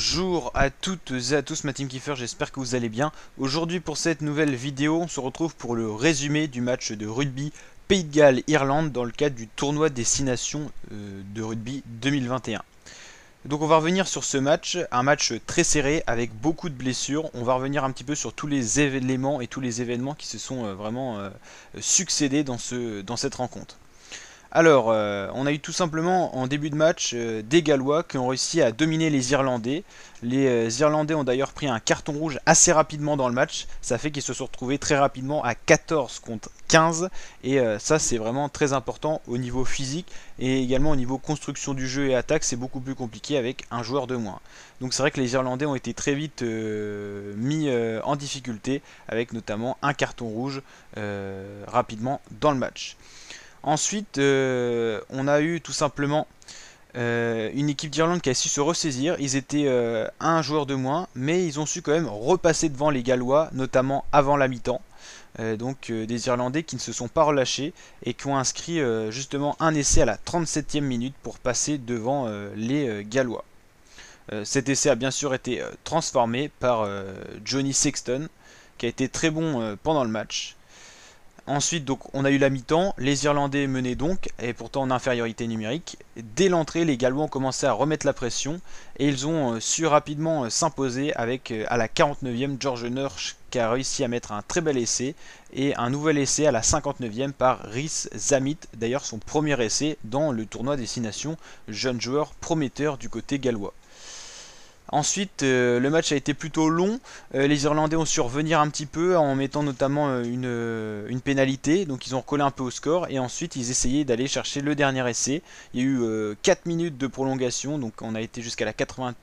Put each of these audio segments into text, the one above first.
Bonjour à toutes et à tous, ma team Kiefer, j'espère que vous allez bien. Aujourd'hui pour cette nouvelle vidéo, on se retrouve pour le résumé du match de rugby Pays de Galles-Irlande dans le cadre du tournoi des nations euh, de rugby 2021. Donc on va revenir sur ce match, un match très serré avec beaucoup de blessures. On va revenir un petit peu sur tous les éléments et tous les événements qui se sont euh, vraiment euh, succédés dans, ce, dans cette rencontre. Alors, euh, on a eu tout simplement en début de match euh, des Gallois qui ont réussi à dominer les Irlandais. Les euh, Irlandais ont d'ailleurs pris un carton rouge assez rapidement dans le match. Ça fait qu'ils se sont retrouvés très rapidement à 14 contre 15. Et ça, c'est vraiment très important au niveau physique et également au niveau construction du jeu et attaque. C'est beaucoup plus compliqué avec un joueur de moins. Donc c'est vrai que les Irlandais ont été très vite mis en difficulté avec notamment un carton rouge rapidement dans le match. Ensuite, euh, on a eu tout simplement euh, une équipe d'Irlande qui a su se ressaisir. Ils étaient euh, un joueur de moins, mais ils ont su quand même repasser devant les Gallois, notamment avant la mi-temps. donc des Irlandais qui ne se sont pas relâchés et qui ont inscrit justement un essai à la 37e minute pour passer devant les Gallois. cet essai a bien sûr été transformé par Johnny Sexton, qui a été très bon pendant le match Ensuite, donc, on a eu la mi-temps, les Irlandais menaient donc, et pourtant en infériorité numérique. Dès l'entrée, les Gallois ont commencé à remettre la pression, et ils ont euh, su rapidement euh, s'imposer avec, euh, à la 49e, George Nurch qui a réussi à mettre un très bel essai, et un nouvel essai à la 59e par Rhys Zamit, d'ailleurs son premier essai dans le tournoi des Destination, jeune joueur prometteur du côté gallois. Ensuite, euh, le match a été plutôt long. Euh, les Irlandais ont su revenir un petit peu en mettant notamment euh, une, pénalité. Donc ils ont recollé un peu au score. Et ensuite, ils essayaient d'aller chercher le dernier essai. Il y a eu 4 minutes de prolongation. Donc on a été jusqu'à la 80.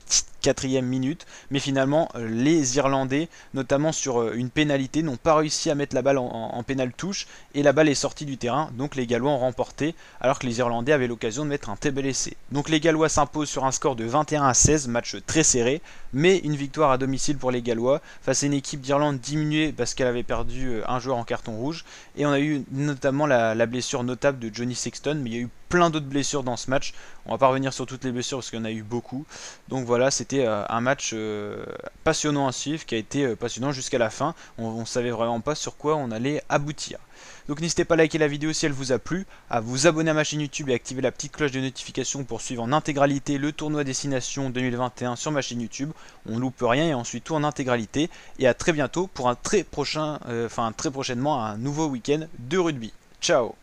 4 minute. Mais finalement, euh, les Irlandais, notamment sur euh, une pénalité, n'ont pas réussi à mettre la balle en, pénal touche. Et la balle est sortie du terrain. Donc les Gallois ont remporté, alors que les Irlandais avaient l'occasion de mettre un TBLC. essai. Donc les Gallois s'imposent sur un score de 21 à 16, match très serré. Mais une victoire à domicile pour les Gallois face à une équipe d'Irlande diminuée parce qu'elle avait perdu euh, un joueur en carton rouge. Et on a eu notamment la, la blessure notable de Johnny Sexton, mais il y a eu plein d'autres blessures dans ce match. On va pas revenir sur toutes les blessures parce qu'il y en a eu beaucoup. Donc voilà, c'était euh, un match euh, passionnant à suivre, qui a été euh, passionnant jusqu'à la fin. On, ne savait vraiment pas sur quoi on allait aboutir. Donc n'hésitez pas à liker la vidéo si elle vous a plu, à vous abonner à ma chaîne YouTube et à activer la petite cloche de notification pour suivre en intégralité le tournoi Destination 2021 sur ma chaîne YouTube. On ne loupe rien et ensuite tout en intégralité. Et à très bientôt pour un très prochain, enfin très prochainement un nouveau week-end de rugby. Ciao